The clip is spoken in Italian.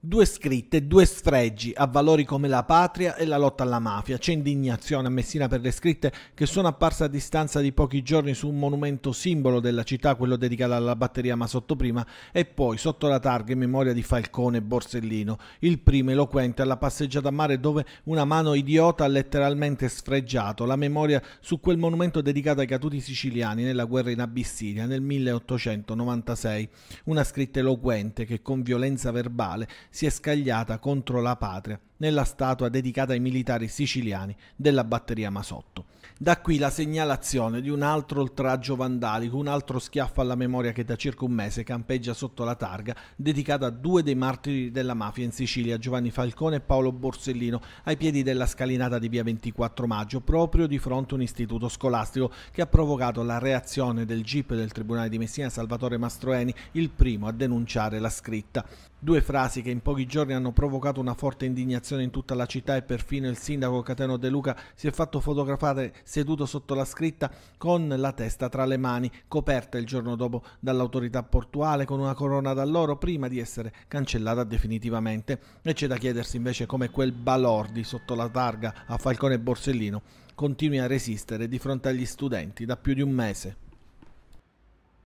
Due scritte, due sfregi a valori come la patria e la lotta alla mafia. C'è indignazione a Messina per le scritte che sono apparse a distanza di pochi giorni su un monumento simbolo della città, quello dedicato alla batteria Masotto prima, e poi sotto la targa in memoria di Falcone e Borsellino, il primo eloquente alla passeggiata a mare dove una mano idiota ha letteralmente sfregiato la memoria su quel monumento dedicato ai caduti siciliani nella guerra in Abissinia nel 1896. Una scritta eloquente che con violenza verbale si è scagliata contro la patria nella statua dedicata ai militari siciliani della batteria Masotto. Da qui la segnalazione di un altro oltraggio vandalico, un altro schiaffo alla memoria che da circa un mese campeggia sotto la targa, dedicata a due dei martiri della mafia in Sicilia, Giovanni Falcone e Paolo Borsellino, ai piedi della scalinata di via 24 maggio, proprio di fronte a un istituto scolastico che ha provocato la reazione del GIP del Tribunale di Messina Salvatore Mastroeni, il primo a denunciare la scritta. Due frasi che in pochi giorni hanno provocato una forte indignazione manifestazione in tutta la città e perfino il sindaco Cateno De Luca si è fatto fotografare seduto sotto la scritta con la testa tra le mani, coperta il giorno dopo dall'autorità portuale con una corona d'alloro prima di essere cancellata definitivamente. E c'è da chiedersi invece come quel balordi sotto la targa a Falcone Borsellino continui a resistere di fronte agli studenti da più di un mese.